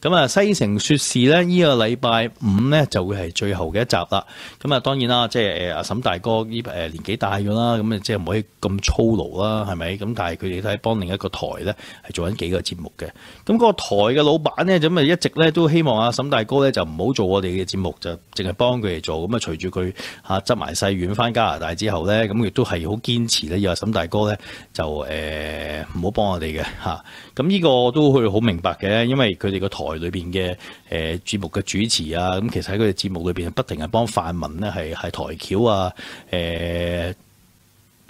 咁啊，西城說事咧，呢個禮拜五咧就會係最後嘅一集啦。咁啊，當然啦，即係阿沈大哥呢诶年紀大咗啦，咁啊即係唔可以咁粗勞啦，係咪？咁但係佢哋都喺幫另一個台咧，係做緊幾個節目嘅。咁嗰個台嘅老闆咧，咁啊一直咧都希望阿沈大哥咧就唔好做我哋嘅節目，就淨係幫佢哋做。咁啊，隨住佢吓執埋细院翻加拿大之後咧，咁亦都係好堅持咧，要阿沈大哥咧就誒。唔好幫我哋嘅吓。咁呢個都佢好明白嘅，因為佢哋個台裏边嘅诶節目嘅主持啊，咁其實喺佢哋節目裏边不停係幫泛民咧係系台橋啊誒。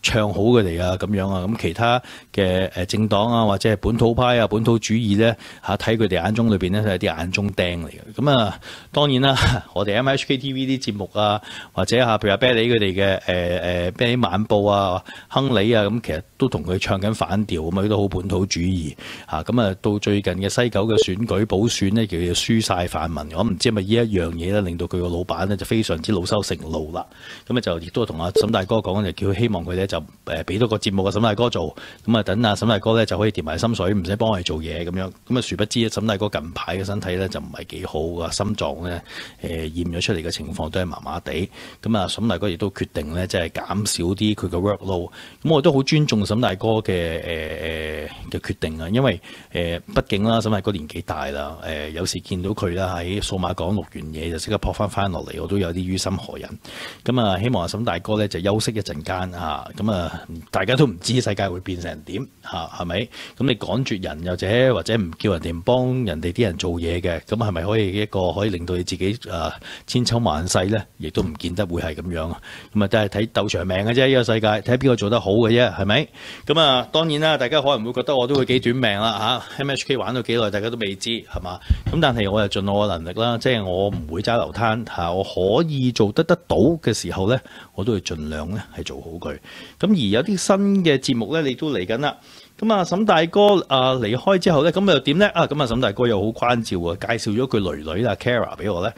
唱好佢哋啊，咁樣啊，咁其他嘅诶政黨啊，或者系本土派啊、本土主義咧吓睇佢哋眼中裏边咧係啲眼中釘嚟嘅。咁啊，當然啦，我哋 M H K T V 啲節目啊，或者吓譬如阿比 y 佢哋嘅誒誒比 y 晚報啊、亨利啊，咁其實都同佢唱緊反調，咁啊，佢都好本土主義吓。咁啊，到最近嘅西九嘅選舉補選咧，其實輸晒泛民，我唔知係咪呢一樣嘢咧，令到佢個老闆咧就非常之老羞成怒啦。咁啊，就亦都同阿沈大哥講，就叫希望佢咧。就誒俾多個節目嘅沈大哥做，咁啊等啊沈大哥咧就可以填埋心水，唔使幫我哋做嘢咁樣。咁啊殊不知啊，沈大哥近排嘅身體咧就唔係幾好啊，心臟咧誒驗咗出嚟嘅情況都係麻麻地。咁啊，沈大哥亦都決定咧即係減少啲佢嘅 work load。咁我都好尊重沈大哥嘅誒誒。嘅決定啊，因為誒，畢竟啦，沈大哥年紀大啦，誒，有時見到佢啦喺數碼港錄完嘢就即刻撲翻翻落嚟，我都有啲於心何忍。咁啊，希望沈大哥咧就休息一陣間啊，咁啊，大家都唔知世界會變成點嚇，係咪？咁你趕絕人又者，或者唔叫人哋幫人哋啲人做嘢嘅，咁係咪可以一個可以令到你自己啊千秋萬世咧，亦都唔見得會係咁樣啊？咁啊，都係睇鬥長命嘅啫，呢個世界睇邊個做得好嘅啫，係咪？咁啊，當然啦，大家可能會覺得我。我都會幾短命啦嚇，M H K 玩到幾耐大家都未知係嘛？咁但係我又盡我嘅能力啦，即係我唔會揸流灘嚇，我可以做得得到嘅時候咧，我都會盡量咧係做好佢。咁而有啲新嘅節目咧，你都嚟緊啦。咁啊，沈大哥啊離開之後咧，咁又點咧？啊咁啊，沈大哥又好關照啊，介紹咗佢女女啊 Kara 俾我咧。